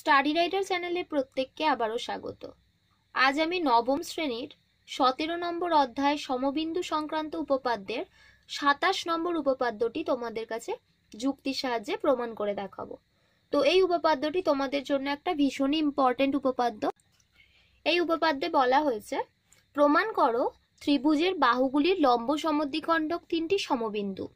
study writer চ্যানেলে প্রত্যেককে আবারও স্বাগত আজ আমি নবম শ্রেণীর সতেরো নম্বর অধ্যায় সমবিন্দু সংক্রান্ত উপপাদ্যের সাতাশ নম্বর উপপাদ্যটি তোমাদের কাছে যুক্তির সাহায্যে প্রমাণ করে দেখাবো তো এই উপপাদ্যটি তোমাদের জন্য একটা ভীষণই ইম্পর্টেন্ট উপপাদ্য এই উপপাদ্যে বলা হয়েছে প্রমাণ করো ত্রিভুজের বাহুগুলির লম্ব সমদ্বিখণ্ডক তিনটি সমবিন্দু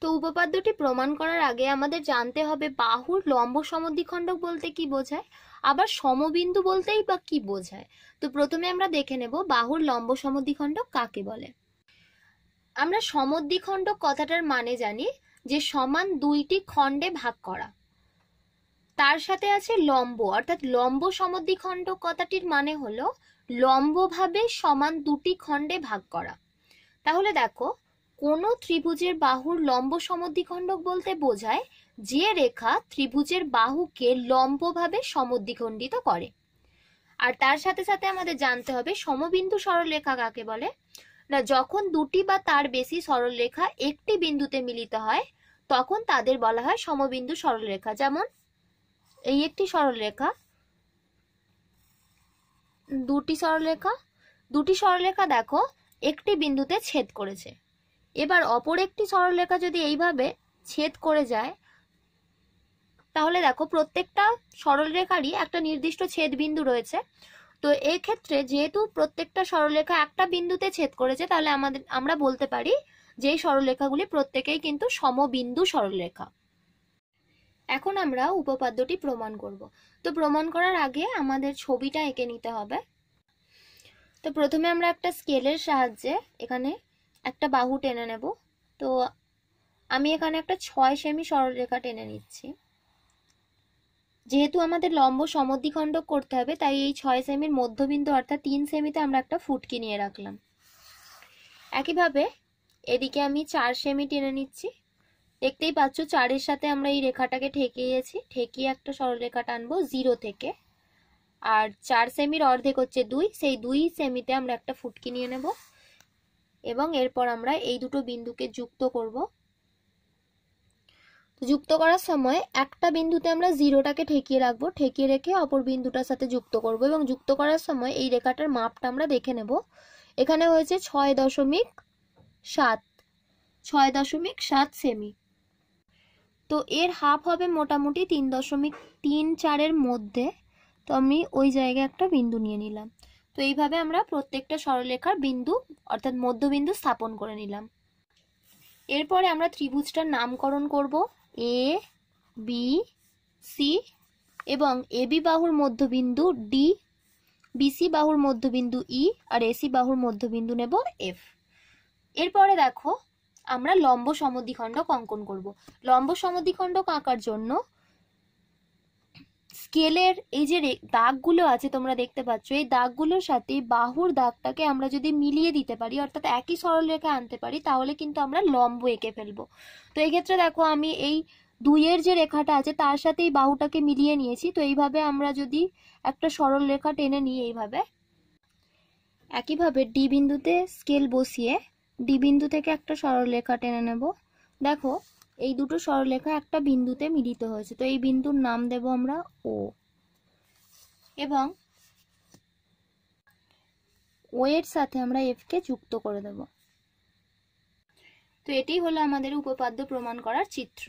তো উপপাদ্যটি প্রমাণ করার আগে আমাদের জানতে হবে বাহুর লম্ব সমদ্বিখণ্ডক বলতে কি বোঝায় আবার সমবিন্দু বলতেই বা কি বোঝায় তো প্রথমে আমরা দেখে নেব বাহুর লম্ব সমদ্বিখণ্ডক কাকে বলে আমরা সমদ্বিখণ্ডক কথাটার মানে জানি যে সমান দুইটি খণ্ডে ভাগ করা তার সাথে আছে লম্ব অর্থাৎ লম্ব সমদ্বিখণ্ডক কথাটির মানে হলো লম্বভাবে সমান দুটি খণ্ডে ভাগ করা তাহলে দেখো কোনো ত্রিভুজের বাহুর লম্ব সমদ্বিখণ্ডক বলতে বোঝায় যে রেখা ত্রিভুজের বাহুকে লম্বভাবে সমদ্বিখণ্ডিত করে আর তার সাথে সাথে আমাদের জানতে হবে সমবিন্দু সরলরেখা কাকে বলে না যখন দুটি বা তার বেশি সরলরেখা একটি বিন্দুতে মিলিত হয় তখন তাদের বলা হয় সমবিন্দু সরলরেখা যেমন এই একটি সরলরেখা দুটি সরলরেখা দুটি সরলরেখা দেখো একটি বিন্দুতে ছেদ করেছে এবার অপর একটি সরলরেখা যদি এইভাবে ছেদ করে যায় তাহলে দেখো প্রত্যেকটা সরলরেখারই একটা নির্দিষ্ট ছেদ বিন্দু রয়েছে তো এই ক্ষেত্রে যেহেতু প্রত্যেকটা সরলরেখা একটা বিন্দুতে ছেদ করেছে তাহলে আমাদের আমরা বলতে পারি যে এই সরলরেখাগুলি প্রত্যেকেই কিন্তু সমবিন্দু সরলরেখা এখন আমরা উপপাদ্যটি প্রমাণ করব তো প্রমাণ করার আগে আমাদের ছবিটা এঁকে নিতে হবে তো প্রথমে আমরা একটা স্কেলের সাহায্যে এখানে একটা বাহু টেনে নেব তো আমি এখানে একটা ছয় সেমি সরলরেখা টেনে নিচ্ছি যেহেতু আমাদের লম্ব সমদ্ধিখণ্ড করতে হবে তাই এই ছয় সেমির মধ্যবিন্দু অর্থাৎ তিন সেমিতে আমরা একটা ফুটকি নিয়ে রাখলাম একইভাবে এদিকে আমি চার সেমি টেনে নিচ্ছি দেখতেই পাচ্ছ চারের সাথে আমরা এই রেখাটাকে ঠেকিয়েছি ঠেকিয়ে একটা সরলরেখা টানবো জিরো থেকে আর চার সেমির অর্ধেক হচ্ছে দুই সেই দুই সেমিতে আমরা একটা ফুটকি নিয়ে নেবো এবং এরপর আমরা এই দুটো বিন্দুকে যুক্ত করব যুক্ত করার সময় একটা বিন্দুতে আমরা জিরোটাকে ঠেকিয়ে রাখবো ঠেকিয়ে রেখে অপর বিন্দুটার সাথে যুক্ত করব এবং যুক্ত করার সময় এই রেখাটার মাপটা আমরা দেখে নেব এখানে হয়েছে ছয় দশমিক সাত ছয় দশমিক সাত সেমি তো এর হাফ হবে মোটামুটি তিন দশমিক তিন চারের মধ্যে তো আমি ওই জায়গায় একটা বিন্দু নিয়ে নিলাম তো এইভাবে আমরা প্রত্যেকটা সরলরেখার বিন্দু অর্থাৎ মধ্যবিন্দু স্থাপন করে নিলাম এরপরে আমরা ত্রিভুজটার নামকরণ করব এ বি সি এবং এবি বাহুর মধ্যবিন্দু ডি বিসি বাহুর মধ্যবিন্দু ই e আর এসি বাহুর মধ্যবিন্দু নেব এফ এরপরে দেখো আমরা লম্ব সমদ্বিখণ্ডক অঙ্কন করব লম্ব সমদ্বিখণ্ডক আঁকার জন্য স্কেলের এই যে দাগগুলো আছে তোমরা দেখতে পাচ্ছ এই দাগগুলোর সাথে বাহুর দাগটাকে আমরা যদি মিলিয়ে দিতে পারি অর্থাৎ একই সরলরেখা আনতে পারি তাহলে কিন্তু আমরা লম্ব এঁকে ফেলবো তো এক্ষেত্রে দেখো আমি এই দুইয়ের যে রেখাটা আছে তার সাথে এই বাহুটাকে মিলিয়ে নিয়েছি তো এইভাবে আমরা যদি একটা সরল রেখা টেনে নিই এইভাবে একইভাবে ডি বিন্দুতে স্কেল বসিয়ে ডি বিন্দু থেকে একটা সরল রেখা টেনে নেব দেখো এই দুটো সরলেখা একটা বিন্দুতে মিলিত হয়েছে তো এই বিন্দুর নাম দেব আমরা ও এবং ও এর সাথে আমরা এফকে যুক্ত করে দেব তো এটি হলো আমাদের উপপাদ্য প্রমাণ করার চিত্র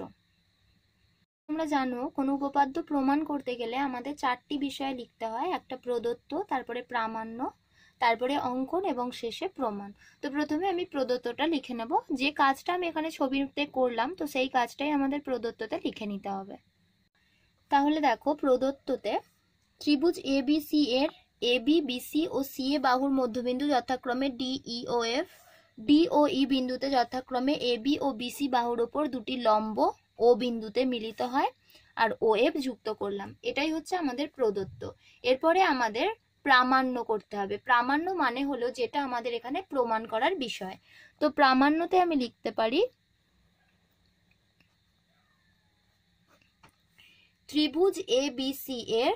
তোমরা জানো কোনো উপপাদ্য প্রমাণ করতে গেলে আমাদের চারটি বিষয় লিখতে হয় একটা প্রদত্ত তারপরে প্রামাণ্য তারপরে অঙ্কন এবং শেষে প্রমাণ তো প্রথমে আমি প্রদত্তটা লিখে নেব যে কাজটা আমি এখানে ছবিতে করলাম তো সেই কাজটাই আমাদের প্রদত্ততে লিখে নিতে হবে তাহলে দেখো প্রদত্ততে ত্রিভুজ এ বি সি এর এ বি বিসি ও সি এ বাহুর মধ্যবিন্দু যথাক্রমে ডি ই ও এফ ডি ও ই বিন্দুতে যথাক্রমে এ বি ও বিসি বাহুর ওপর দুটি লম্ব ও বিন্দুতে মিলিত হয় আর ও এফ যুক্ত করলাম এটাই হচ্ছে আমাদের প্রদত্ত এরপরে আমাদের প্রামাণ্য করতে হবে প্রামাণ্য মানে হলো যেটা আমাদের এখানে প্রমাণ করার বিষয় তো প্রামাণ্যতে আমি লিখতে পারি ত্রিভুজ এ বি সি এর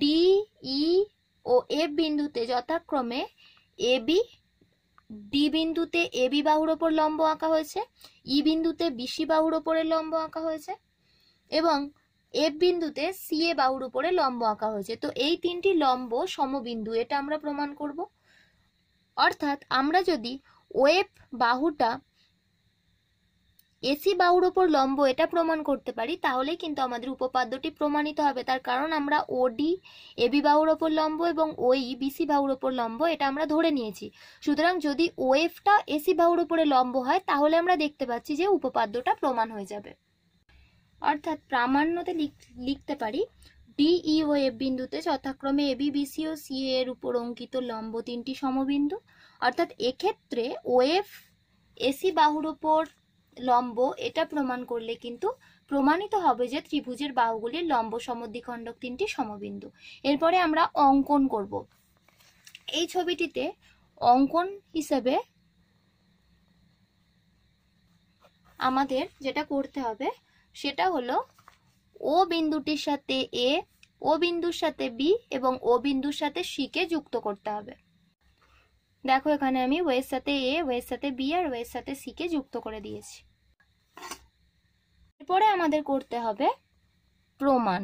ডি ই e, ও এ বিন্দুতে যথাক্রমে এ বি ডি বিন্দুতে এ বি বাহুর ওপর লম্ব আঁকা হয়েছে ই e বিন্দুতে বিসি বাহুর ওপরে লম্ব আঁকা হয়েছে এবং এফ বিন্দুতে সি এ বাহুর উপরে লম্ব আঁকা হয়েছে তো এই তিনটি লম্ব সমবিন্দু এটা আমরা প্রমাণ করব অর্থাৎ আমরা যদি ওয়েফ বাহুটা এসি বাহুর ওপর লম্ব এটা প্রমাণ করতে পারি তাহলে কিন্তু আমাদের উপপাদ্যটি প্রমাণিত হবে তার কারণ আমরা ওডি এবি বাহুর ওপর লম্ব এবং ওই বিসি e, বাহুর ওপর লম্ব এটা আমরা ধরে নিয়েছি সুতরাং যদি ওয়েফটা এসি বাহুর ওপরে লম্ব হয় তাহলে আমরা দেখতে পাচ্ছি যে উপপাদ্যটা প্রমাণ হয়ে যাবে অর্থাৎ প্রামাণ্যতে লিখতে পারি ডিই ও এফ বিন্দুতে যথাক্রমে এবি বিসি ও সি এর উপর অঙ্কিত লম্ব তিনটি সমবিন্দু অর্থাৎ এক্ষেত্রে এফ এসি বাহুর উপর লম্ব এটা প্রমাণ করলে কিন্তু প্রমাণিত হবে যে ত্রিভুজের বাহুগুলির লম্ব সমদ্বিখণ্ডক তিনটি সমবিন্দু এরপরে আমরা অঙ্কন করব এই ছবিটিতে অঙ্কন হিসেবে আমাদের যেটা করতে হবে সেটা হলো ও বিন্দুটির সাথে এ ও বিন্দুর সাথে বি এবং ও বিন্দুর সাথে সিকে যুক্ত করতে হবে দেখো এখানে আমি ওয়ের সাথে এ ওয়ের সাথে বি আর ওয়ের সাথে সিকে যুক্ত করে দিয়েছি এরপরে আমাদের করতে হবে প্রমাণ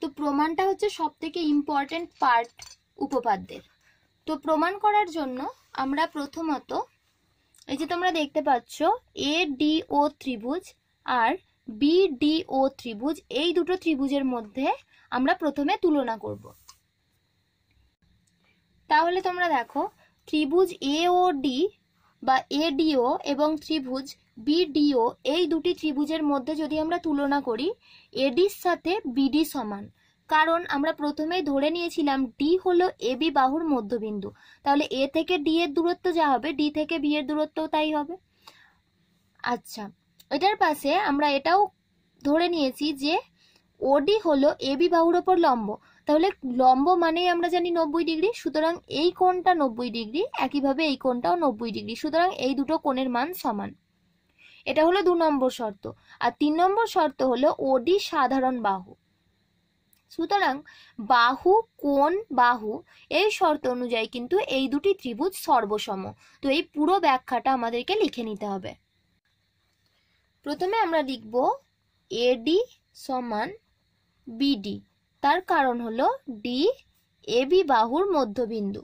তো প্রমাণটা হচ্ছে সব থেকে ইম্পর্টেন্ট পার্ট উপপাদ্যের তো প্রমাণ করার জন্য আমরা প্রথমত এই যে তোমরা দেখতে পাচ্ছ এ ডি ও ত্রিভুজ আর বি ডি ও ত্রিভুজ এই দুটো ত্রিভুজের মধ্যে আমরা প্রথমে তুলনা করব তাহলে তোমরা দেখো ত্রিভুজ এ ও ডি বা এডিও এবং ত্রিভুজ বিডিও এই দুটি ত্রিভুজের মধ্যে যদি আমরা তুলনা করি এডির সাথে বিডি সমান কারণ আমরা প্রথমেই ধরে নিয়েছিলাম ডি হলো এ বি বাহুর মধ্যবিন্দু তাহলে এ থেকে ডি এর দূরত্ব যা হবে ডি থেকে বি এর দূরত্ব তাই হবে আচ্ছা এটার পাশে আমরা এটাও ধরে নিয়েছি যে ওডি হলো এ বি বাহুর ওপর লম্ব তাহলে লম্ব মানেই আমরা জানি নব্বই ডিগ্রি সুতরাং এই কোণটা নব্বই ডিগ্রি একইভাবে এই কোণটাও নব্বই ডিগ্রি সুতরাং এই দুটো কোণের মান সমান এটা হলো দু নম্বর শর্ত আর তিন নম্বর শর্ত হলো ওডি সাধারণ বাহু সুতরাং বাহু কোন বাহু এই শর্ত অনুযায়ী কিন্তু এই দুটি ত্রিভুজ সর্বসম তো এই পুরো ব্যাখ্যাটা আমাদেরকে লিখে নিতে হবে প্রথমে আমরা লিখব এডি সমান বিডি তার কারণ হল ডি এবি বাহুর মধ্যবিন্দু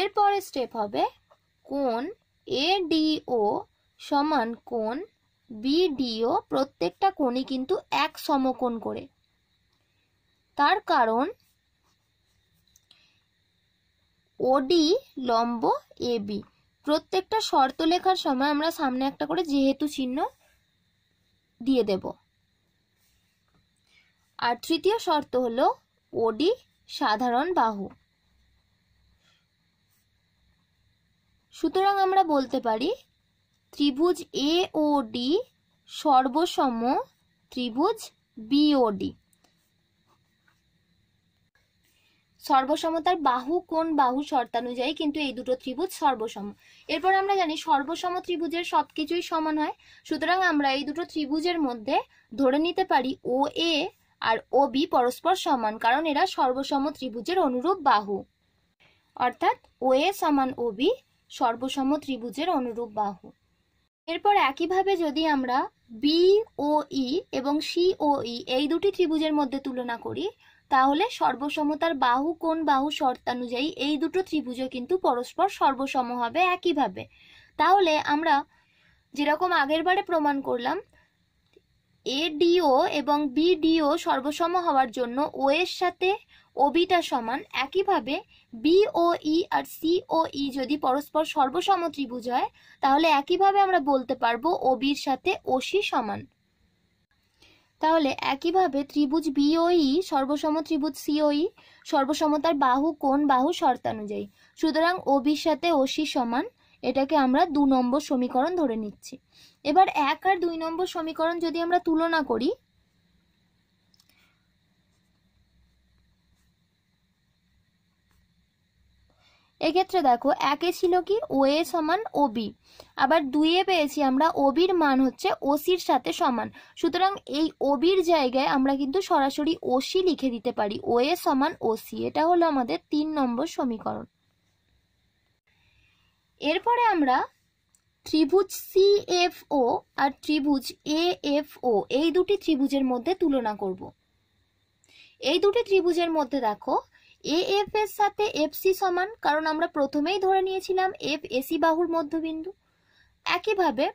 এরপরে স্টেপ হবে কোন এডিও সমান কোণ বিডিও প্রত্যেকটা কোণই কিন্তু এক সমকোণ করে তার কারণ ওডি লম্ব এবি প্রত্যেকটা শর্ত লেখার সময় আমরা সামনে একটা করে যেহেতু চিহ্ন দিয়ে দেব আর তৃতীয় শর্ত হলো ওডি সাধারণ বাহু সুতরাং আমরা বলতে পারি ত্রিভুজ এ ও ডি সর্বসম ত্রিভুজ বিওডি সর্বসমতার বাহু কোন বাহু শর্তানুযায়ী কিন্তু এই দুটো ত্রিভুজ সর্বসম এরপর আমরা জানি সর্বসম ত্রিভুজের সব কিছুই সমান হয় সুতরাং আমরা এই দুটো ত্রিভুজের মধ্যে ধরে নিতে পারি ও এ আর ও বি পরস্পর সমান কারণ এরা সর্বসম ত্রিভুজের অনুরূপ বাহু অর্থাৎ ও এ সমান ও বি সর্বসম ত্রিভুজের অনুরূপ বাহু এরপর একইভাবে যদি আমরা বি ও ই এবং সি ও ই এই দুটি ত্রিভুজের মধ্যে তুলনা করি তাহলে সর্বসমতার বাহু কোন বাহু শর্তানুযায়ী এই দুটো ত্রিভুজও কিন্তু পরস্পর সর্বসম হবে একইভাবে তাহলে আমরা যেরকম আগের বারে প্রমাণ করলাম এডিও এবং বিডিও সর্বসম হওয়ার জন্য ও এর সাথে ওবিটা সমান একইভাবে বিওই e আর সিওই e যদি পরস্পর সর্বসম ত্রিভুজ হয় তাহলে একইভাবে আমরা বলতে পারবো ওবির সাথে ওসি সমান তাহলে একইভাবে ত্রিভুজ বিওই e, সর্বসম ত্রিভুজ সিওই সর্বসমতার বাহু কোন বাহু শর্তানুযায়ী সুতরাং ওবির সাথে ওসি সমান এটাকে আমরা দু নম্বর সমীকরণ ধরে নিচ্ছি এবার এক আর দুই নম্বর সমীকরণ যদি আমরা তুলনা করি এক্ষেত্রে দেখো একে ছিল কি ও এ সমান ও বি আবার দুইয়ে পেয়েছি আমরা ওবির মান হচ্ছে ওসির সাথে সমান সুতরাং এই ওবির জায়গায় আমরা কিন্তু সরাসরি ওসি লিখে দিতে পারি ও এ সমান ওসি এটা হলো আমাদের তিন নম্বর সমীকরণ এরপরে আমরা ত্রিভুজ সি এফ ও আর ত্রিভুজ এ এফ ও এই দুটি ত্রিভুজের মধ্যে তুলনা করব এই দুটি ত্রিভুজের মধ্যে দেখো এ এফ এর সাথে এফ সি সমান কারণ আমরা প্রথমেই ধরে নিয়েছিলাম এফ এসি বাহুর মধ্যবিন্দু একইভাবে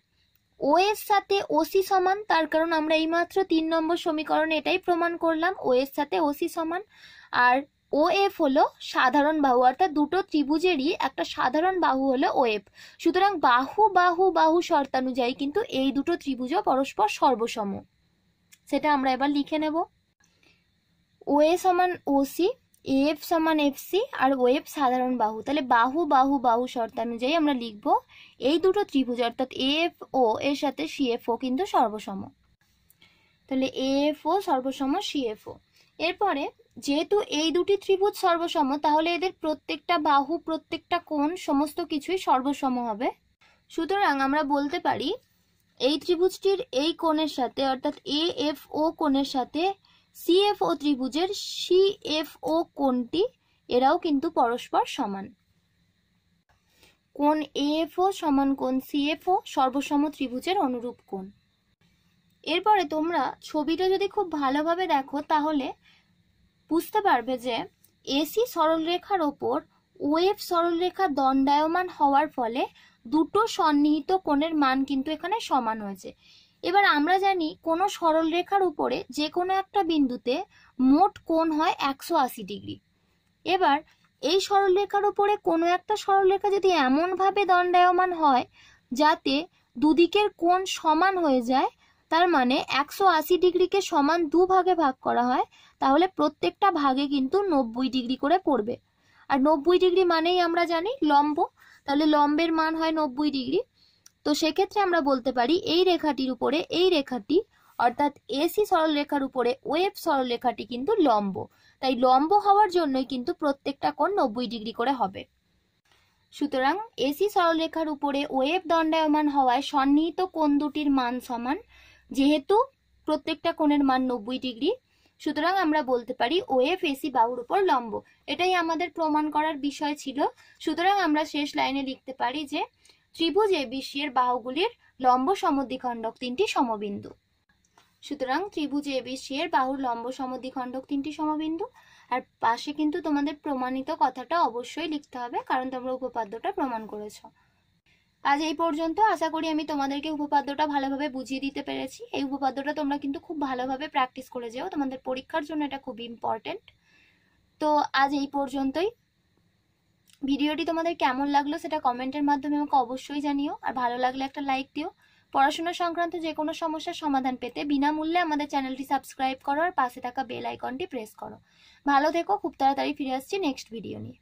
ও এর সাথে ও সি সমান তার কারণ আমরা এইমাত্র তিন নম্বর সমীকরণে এটাই প্রমাণ করলাম ও এর সাথে ওসি সমান আর ও এফ হলো সাধারণ বাহু অর্থাৎ দুটো ত্রিভুজেরই একটা সাধারণ বাহু হলো ও এফ সুতরাং বাহু বাহু বাহু শর্তানুযায়ী কিন্তু এই দুটো ত্রিভুজও পরস্পর সর্বসম সেটা আমরা এবার লিখে নেব ও এ সমান সি এফ সমান সি আর ওয়েব সাধারণ বাহু তাহলে বাহু বাহু বাহু শর্তানুযায়ী আমরা লিখব এই দুটো ত্রিভুজ অর্থাৎ এফ ও এর সাথে সি এফ ও কিন্তু সর্বসম তাহলে এএফও সর্বসম সি এফ ও এরপরে যেহেতু এই দুটি ত্রিভুজ সর্বসম তাহলে এদের প্রত্যেকটা বাহু প্রত্যেকটা কোণ সমস্ত কিছুই সর্বসম হবে সুতরাং আমরা বলতে পারি এই ত্রিভুজটির এই কোণের সাথে অর্থাৎ এ এফ ও কোণের সাথে সিএফও ত্রিভুজের সিএফও কোণটি এরাও কিন্তু পরস্পর সমান কোণ এএফও সমান কোণ সিএফও সর্বসম ত্রিভুজের অনুরূপ কোণ এরপরে তোমরা ছবিটা যদি খুব ভালোভাবে দেখো তাহলে বুঝতে পারবে যে এসি সরলরেখার ওপর ওয়েভ সরলরেখা দণ্ডায়মান হওয়ার ফলে দুটো সন্নিহিত কোণের মান কিন্তু এখানে সমান হয়েছে এবার আমরা জানি কোনো সরলরেখার উপরে যে কোনো একটা বিন্দুতে মোট কোণ হয় একশো আশি ডিগ্রি এবার এই সরলরেখার উপরে কোনো একটা সরলরেখা যদি এমনভাবে দণ্ডায়মান হয় যাতে দুদিকের কোণ সমান হয়ে যায় তার মানে একশো আশি ডিগ্রিকে সমান দু ভাগে ভাগ করা হয় তাহলে প্রত্যেকটা ভাগে কিন্তু নব্বই ডিগ্রি করে পড়বে আর নব্বই ডিগ্রি মানেই আমরা জানি লম্ব তাহলে লম্বের মান হয় নব্বই ডিগ্রি তো সেক্ষেত্রে আমরা বলতে পারি এই রেখাটির উপরে এই রেখাটি অর্থাৎ এসি সরলরেখার উপরে ওয়েব সরলরেখাটি কিন্তু লম্ব তাই লম্ব হওয়ার জন্যই কিন্তু প্রত্যেকটা কোণ নব্বই ডিগ্রি করে হবে সুতরাং এসি সরলরেখার উপরে ওয়েব দণ্ডায়মান হওয়ায় সন্নিহিত কোণ দুটির মান সমান যেহেতু প্রত্যেকটা কোণের মান নব্বই ডিগ্রি সুতরাং আমরা বলতে পারি ও এফ এসি বাহুর উপর লম্ব এটাই আমাদের প্রমাণ করার বিষয় ছিল সুতরাং আমরা শেষ লাইনে লিখতে পারি যে ত্রিভুজ এবিসি এর বাহুগুলির লম্ব সমদ্বিখণ্ডক তিনটি সমবিন্দু সুতরাং ত্রিভুজ এবিসি এর বাহুর লম্ব সমদ্বিখণ্ডক তিনটি সমবিন্দু আর পাশে কিন্তু তোমাদের প্রমাণিত কথাটা অবশ্যই লিখতে হবে কারণ তোমরা উপপাদ্যটা প্রমাণ করেছো আজ এই পর্যন্ত আশা করি আমি তোমাদেরকে উপপাদ্যটা ভালোভাবে বুঝিয়ে দিতে পেরেছি এই উপপাদ্যটা তোমরা কিন্তু খুব ভালোভাবে প্র্যাকটিস করে যেও তোমাদের পরীক্ষার জন্য এটা খুব ইম্পর্টেন্ট তো আজ এই পর্যন্তই ভিডিওটি তোমাদের কেমন লাগলো সেটা কমেন্টের মাধ্যমে আমাকে অবশ্যই জানিও আর ভালো লাগলে একটা লাইক দিও পড়াশোনা সংক্রান্ত যে কোনো সমস্যার সমাধান পেতে বিনামূল্যে আমাদের চ্যানেলটি সাবস্ক্রাইব করো আর পাশে থাকা বেল আইকনটি প্রেস করো ভালো থেকো খুব তাড়াতাড়ি ফিরে আসছি নেক্সট ভিডিও নিয়ে